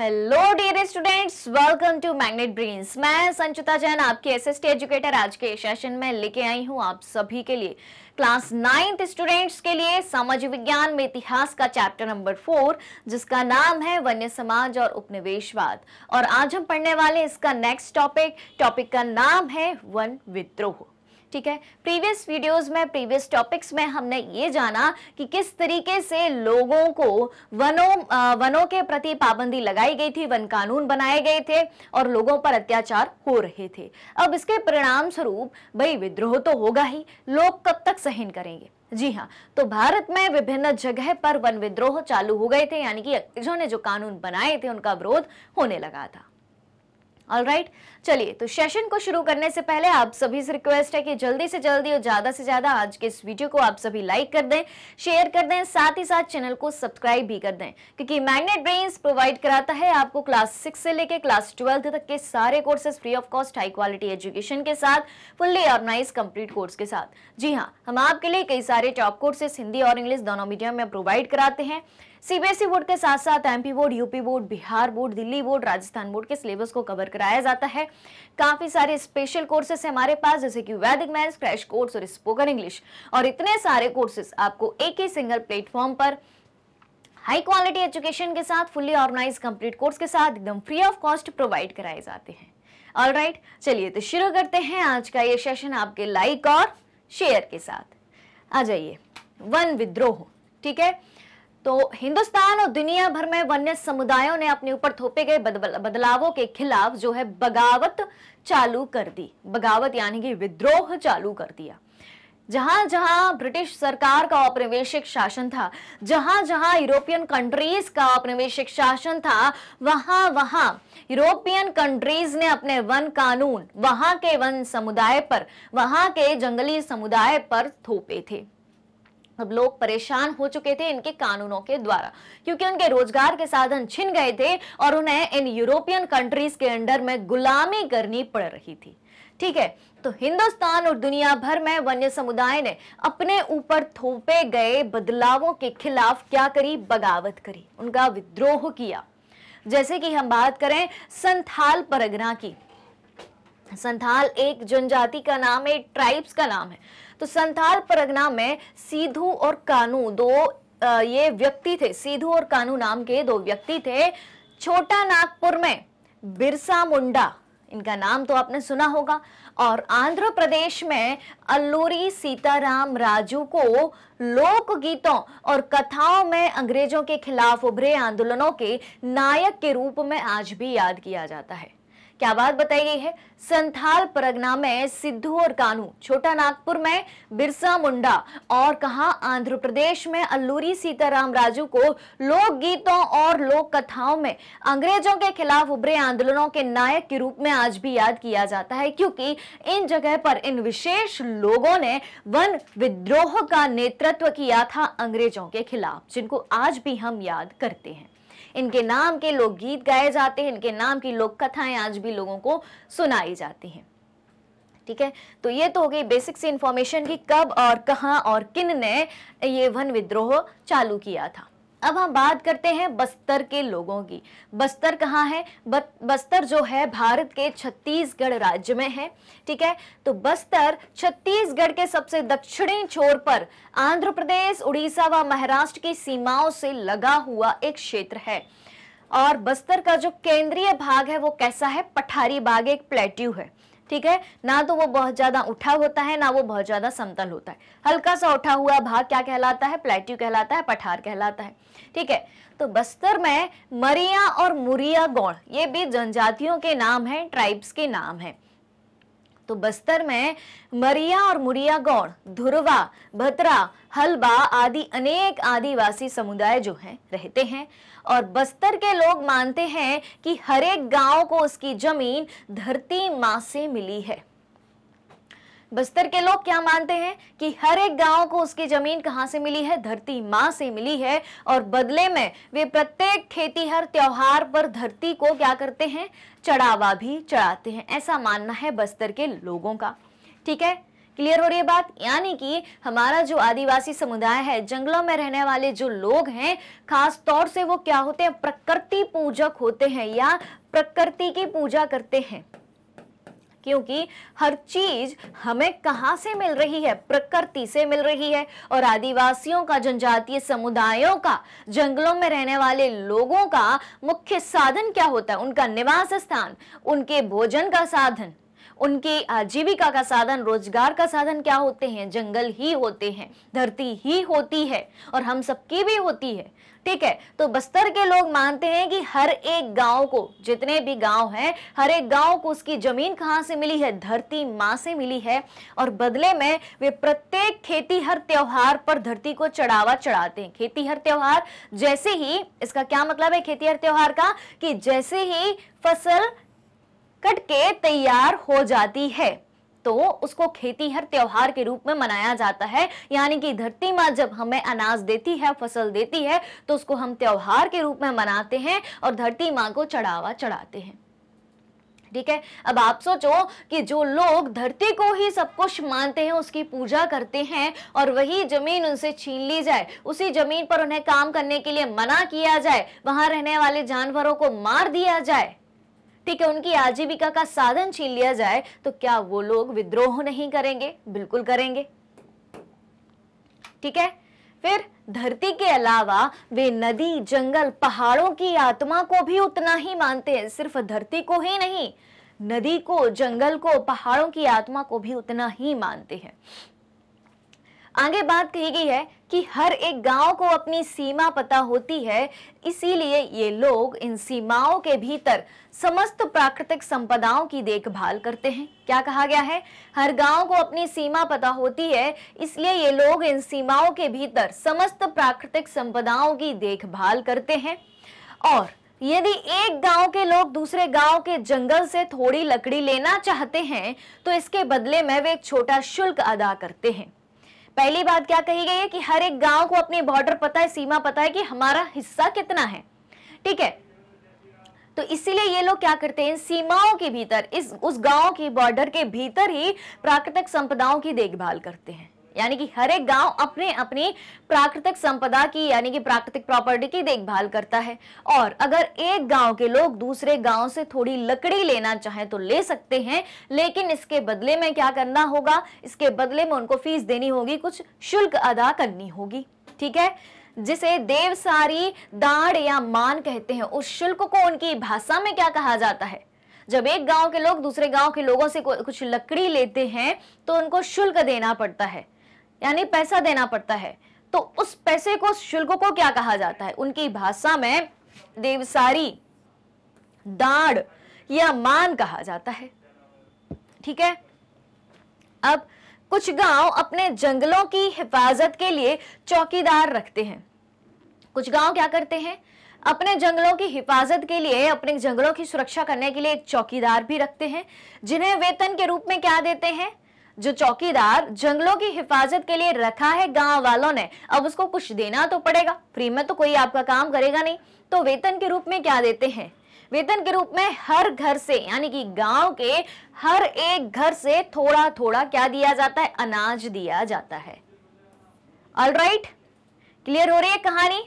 Hello dear students welcome to Magnet Brains मैं संचिता जैन आपके SST educator आज के सेशन में लेके आई हूं आप सभी के लिए क्लास नाइन्थ स्टूडेंट्स के लिए समाज विज्ञान में इतिहास का चैप्टर नंबर फोर जिसका नाम है वन्य समाज और उपनिवेशवाद और आज हम पढ़ने वाले इसका नेक्स्ट टॉपिक टॉपिक का नाम है वन विद्रोह ठीक है प्रीवियस वीडियोस में प्रीवियस टॉपिक्स में हमने ये जाना कि किस तरीके से लोगों को वनों वनों के प्रति पाबंदी लगाई गई थी वन कानून बनाए गए थे और लोगों पर अत्याचार हो रहे थे अब इसके परिणाम स्वरूप भाई विद्रोह तो होगा ही लोग कब तक सहन करेंगे जी हाँ तो भारत में विभिन्न जगह पर वन विद्रोह चालू हो गए थे यानी कि अंग्रेजों ने जो कानून बनाए थे उनका विरोध होने लगा था ऑल राइट चलिए तो सेशन को शुरू करने से पहले आप सभी से रिक्वेस्ट है कि जल्दी से जल्दी और ज़्यादा से ज़्यादा आज के इस वीडियो को आप सभी लाइक कर दें शेयर कर दें साथ ही साथ चैनल को सब्सक्राइब भी कर दें क्योंकि मैग्नेट ब्रेन्स प्रोवाइड कराता है आपको क्लास सिक्स से लेकर क्लास ट्वेल्थ तक के सारे courses free of cost high quality education के साथ फुल्ली ऑर्गेनाइज कंप्लीट कोर्स के साथ जी हाँ हम आपके लिए कई सारे टॉप कोर्सेस हिंदी और इंग्लिश दोनों मीडियम में प्रोवाइड कराते हैं सीबीएसई बोर्ड e के साथ साथ MP board UP board Bihar board Delhi board Rajasthan board के सिलेबस को कवर कराया जाता है काफी सारे स्पेशल कोर्सेस है हमारे पास जैसे कि वैदिक मैथ्स क्रैश कोर्स और स्पोकन इंग्लिश और इतने सारे कोर्सेस आपको एक ही सिंगल प्लेटफॉर्म पर हाई क्वालिटी एजुकेशन के साथ फुल्ली ऑर्गेनाइज कंप्लीट कोर्स के साथ एकदम फ्री ऑफ कॉस्ट प्रोवाइड कराए जाते हैं ऑल राइट right, चलिए तो शुरू करते हैं आज का ये सेशन आपके लाइक और शेयर के साथ आ जाइए वन विद्रोह ठीक है तो हिंदुस्तान और दुनिया भर में वन्य समुदायों ने अपने ऊपर थोपे गए बदलावों के खिलाफ जो है बगावत चालू कर दी बगावत यानी कि विद्रोह चालू कर दिया जहां जहां ब्रिटिश सरकार का औपनिवेशिक शासन था जहां जहां यूरोपियन कंट्रीज का औपनिवेशिक शासन था वहां वहां यूरोपियन कंट्रीज ने अपने वन कानून वहां के वन समुदाय पर वहां के जंगली समुदाय पर थोपे थे अब लोग परेशान हो चुके थे इनके कानूनों के द्वारा क्योंकि उनके रोजगार के साधन छिन गए थे और उन्हें इन यूरोपियन कंट्रीज के अंडर में गुलामी करनी पड़ रही थी ठीक है तो हिंदुस्तान और दुनिया भर में वन्य समुदाय ने अपने ऊपर थोपे गए बदलावों के खिलाफ क्या करी बगावत करी उनका विद्रोह किया जैसे कि हम बात करें संथाल परगना की संथाल एक जनजाति का नाम है ट्राइब्स का नाम है तो संथाल परगना में सीधू और कानू दो ये व्यक्ति थे सीधू और कानू नाम के दो व्यक्ति थे छोटा नागपुर में बिरसा मुंडा इनका नाम तो आपने सुना होगा और आंध्र प्रदेश में अल्लूरी सीताराम राजू को लोक गीतों और कथाओं में अंग्रेजों के खिलाफ उभरे आंदोलनों के नायक के रूप में आज भी याद किया जाता है क्या बात बताई गई है संथाल परगना में सिद्धू और कानू छोटा नागपुर में बिरसा मुंडा और कहा आंध्र प्रदेश में अल्लूरी सीताराम राजू को लोकगीतों और लोक कथाओं में अंग्रेजों के खिलाफ उभरे आंदोलनों के नायक के रूप में आज भी याद किया जाता है क्योंकि इन जगह पर इन विशेष लोगों ने वन विद्रोह का नेतृत्व किया था अंग्रेजों के खिलाफ जिनको आज भी हम याद करते हैं इनके नाम के लोग गीत गाए जाते हैं इनके नाम की लोक कथाएं आज भी लोगों को सुनाई जाती हैं ठीक है तो ये तो हो गई बेसिक सी इंफॉर्मेशन कि कब और कहाँ और किन ने ये वन विद्रोह चालू किया था अब हम बात करते हैं बस्तर के लोगों की बस्तर कहाँ है बस्तर जो है भारत के छत्तीसगढ़ राज्य में है ठीक है तो बस्तर छत्तीसगढ़ के सबसे दक्षिणी छोर पर आंध्र प्रदेश उड़ीसा व महाराष्ट्र की सीमाओं से लगा हुआ एक क्षेत्र है और बस्तर का जो केंद्रीय भाग है वो कैसा है पठारी बाग एक प्लेट्यू है ठीक है ना तो वो बहुत ज्यादा उठा होता है ना वो बहुत ज्यादा समतल होता है हल्का सा उठा हुआ भाग क्या कहलाता है प्लेट्यू कहलाता है पठार कहलाता है ठीक है तो बस्तर में मरिया और मुरिया गौड़ ये भी जनजातियों के नाम है ट्राइब्स के नाम है तो बस्तर में मरिया और मुरिया गौड़ धुरवा भतरा हलबा आदि अनेक आदिवासी समुदाय जो हैं रहते हैं और बस्तर के लोग मानते हैं कि हर एक गांव को उसकी जमीन धरती माँ से मिली है बस्तर के लोग क्या मानते हैं कि हर एक गांव को उसकी जमीन कहाँ से मिली है धरती माँ से मिली है और बदले में वे प्रत्येक खेती हर त्योहार पर धरती को क्या करते हैं चढ़ावा भी चढ़ाते हैं ऐसा मानना है बस्तर के लोगों का ठीक है क्लियर हो रही है बात यानी कि हमारा जो आदिवासी समुदाय है जंगलों में रहने वाले जो लोग हैं खास तौर से वो क्या होते हैं प्रकृति पूजक होते हैं या प्रकृति की पूजा करते हैं क्योंकि हर चीज हमें कहाँ से मिल रही है प्रकृति से मिल रही है और आदिवासियों का जनजातीय समुदायों का जंगलों में रहने वाले लोगों का मुख्य साधन क्या होता है उनका निवास स्थान उनके भोजन का साधन उनकी आजीविका का साधन रोजगार का साधन क्या होते हैं जंगल ही होते हैं धरती ही होती है और हम सबकी भी होती है ठीक है तो बस्तर के लोग मानते हैं कि हर एक गांव को जितने भी गांव हैं हर एक गांव को उसकी जमीन कहाँ से मिली है धरती माँ से मिली है और बदले में वे प्रत्येक खेती हर त्योहार पर धरती को चढ़ावा चढ़ाते हैं खेती हर त्योहार जैसे ही इसका क्या मतलब है खेती हर त्योहार का कि जैसे ही फसल कट के तैयार हो जाती है तो उसको खेती हर त्योहार के रूप में मनाया जाता है यानी कि धरती माँ जब हमें अनाज देती है फसल देती है तो उसको हम त्योहार के रूप में मनाते हैं और धरती माँ को चढ़ावा चढ़ाते हैं ठीक है अब आप सोचो कि जो लोग धरती को ही सब कुछ मानते हैं उसकी पूजा करते हैं और वही जमीन उनसे छीन ली जाए उसी जमीन पर उन्हें काम करने के लिए मना किया जाए वहां रहने वाले जानवरों को मार दिया जाए ठीक है उनकी आजीविका का साधन छीन लिया जाए तो क्या वो लोग विद्रोह नहीं करेंगे बिल्कुल करेंगे ठीक है फिर धरती के अलावा वे नदी जंगल पहाड़ों की आत्मा को भी उतना ही मानते हैं सिर्फ धरती को ही नहीं नदी को जंगल को पहाड़ों की आत्मा को भी उतना ही मानते हैं आगे बात कही गई है कि हर एक गांव को अपनी सीमा पता होती है इसीलिए ये लोग इन सीमाओं के भीतर समस्त प्राकृतिक संपदाओं की देखभाल करते हैं क्या कहा गया है हर गांव को अपनी सीमा पता होती है इसलिए ये लोग इन सीमाओं के भीतर समस्त प्राकृतिक संपदाओं की देखभाल करते हैं और यदि एक गांव के लोग दूसरे गांव के जंगल से थोड़ी लकड़ी लेना चाहते हैं तो इसके बदले में वे एक छोटा शुल्क अदा करते हैं पहली बात क्या कही गई है कि हर एक गांव को अपने बॉर्डर पता है सीमा पता है कि हमारा हिस्सा कितना है ठीक है तो इसीलिए ये लोग क्या करते हैं सीमाओं के भीतर इस उस गांव की बॉर्डर के भीतर ही प्राकृतिक संपदाओं की देखभाल करते हैं यानी कि हर एक गांव अपने अपनी प्राकृतिक संपदा की यानी कि प्राकृतिक प्रॉपर्टी की देखभाल करता है और अगर एक गांव के लोग दूसरे गांव से थोड़ी लकड़ी लेना चाहें तो ले सकते हैं लेकिन इसके बदले में क्या करना होगा इसके बदले में उनको फीस देनी होगी कुछ शुल्क अदा करनी होगी ठीक है जिसे देवसारी दाढ़ या मान कहते हैं उस शुल्क को उनकी भाषा में क्या कहा जाता है जब एक गांव के लोग दूसरे गांव के लोगों से कुछ लकड़ी लेते हैं तो उनको शुल्क देना पड़ता है यानी पैसा देना पड़ता है तो उस पैसे को शुल्क को क्या कहा जाता है उनकी भाषा में देवसारी दाढ़ या मान कहा जाता है ठीक है अब कुछ गांव अपने जंगलों की हिफाजत के लिए चौकीदार रखते हैं कुछ गांव क्या करते हैं अपने जंगलों की हिफाजत के लिए अपने जंगलों की सुरक्षा करने के लिए एक चौकीदार भी रखते हैं जिन्हें वेतन के रूप में क्या देते हैं जो चौकीदार जंगलों की हिफाजत के लिए रखा है गांव वालों ने अब उसको कुछ देना तो पड़ेगा फ्री में तो कोई आपका काम करेगा नहीं तो वेतन के रूप में क्या देते हैं वेतन के रूप में हर घर से यानी कि गांव के हर एक घर से थोड़ा थोड़ा क्या दिया जाता है अनाज दिया जाता है ऑल राइट क्लियर हो रही है कहानी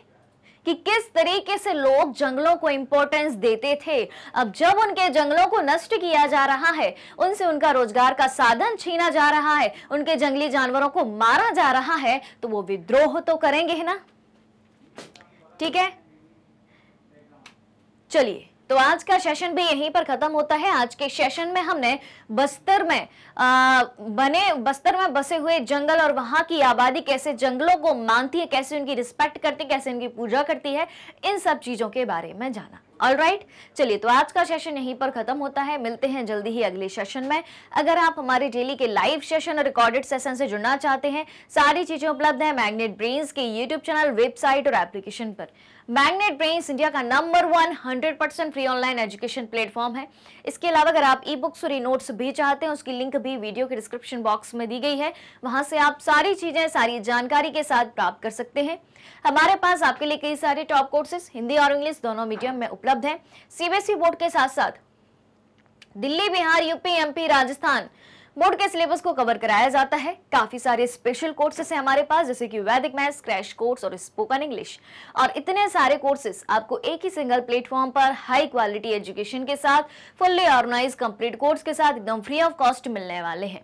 कि किस तरीके से लोग जंगलों को इंपॉर्टेंस देते थे अब जब उनके जंगलों को नष्ट किया जा रहा है उनसे उनका रोजगार का साधन छीना जा रहा है उनके जंगली जानवरों को मारा जा रहा है तो वो विद्रोह तो करेंगे ना ठीक है चलिए तो आज का सेशन भी यहीं पर खत्म होता है आज के सेशन में हमने बस्तर में आ, बने बस्तर में बसे हुए जंगल और वहां की आबादी कैसे जंगलों को मानती है कैसे उनकी रिस्पेक्ट करती है कैसे उनकी पूजा करती है इन सब चीजों के बारे में जाना ऑल राइट right? चलिए तो आज का सेशन यहीं पर खत्म होता है मिलते हैं जल्दी ही अगले सेशन में अगर आप हमारे डेली के लाइव सेशन और रिकॉर्डेड सेशन से जुड़ना चाहते हैं सारी चीजें उपलब्ध है मैग्नेट ब्रेन्स के यूट्यूब चैनल वेबसाइट और एप्लीकेशन पर मैग्नेट ब्रेन्स इंडिया का number one hundred percent free online education platform है इसके अलावा अगर आप ई बुक्स और ई नोट्स भी चाहते हैं उसकी लिंक भी वीडियो के डिस्क्रिप्शन बॉक्स में दी गई है वहां से आप सारी चीजें सारी जानकारी के साथ प्राप्त कर सकते हैं हमारे पास आपके लिए कई सारे टॉप कोर्सेस हिंदी और इंग्लिश दोनों मीडियम में उपलब्ध उपलब्ध है सीबीएसई e बोर्ड के साथ साथ Delhi Bihar UP MP Rajasthan board के सिलेबस को कवर कराया जाता है काफी सारे स्पेशल कोर्सेस हैं हमारे पास जैसे कि वैदिक मैथ्स क्रैश कोर्स और स्पोकन इंग्लिश और इतने सारे कोर्सेस आपको एक ही सिंगल प्लेटफॉर्म पर हाई क्वालिटी एजुकेशन के साथ फुल्ली ऑर्गेनाइज कंप्लीट कोर्स के साथ एकदम फ्री ऑफ कॉस्ट मिलने वाले हैं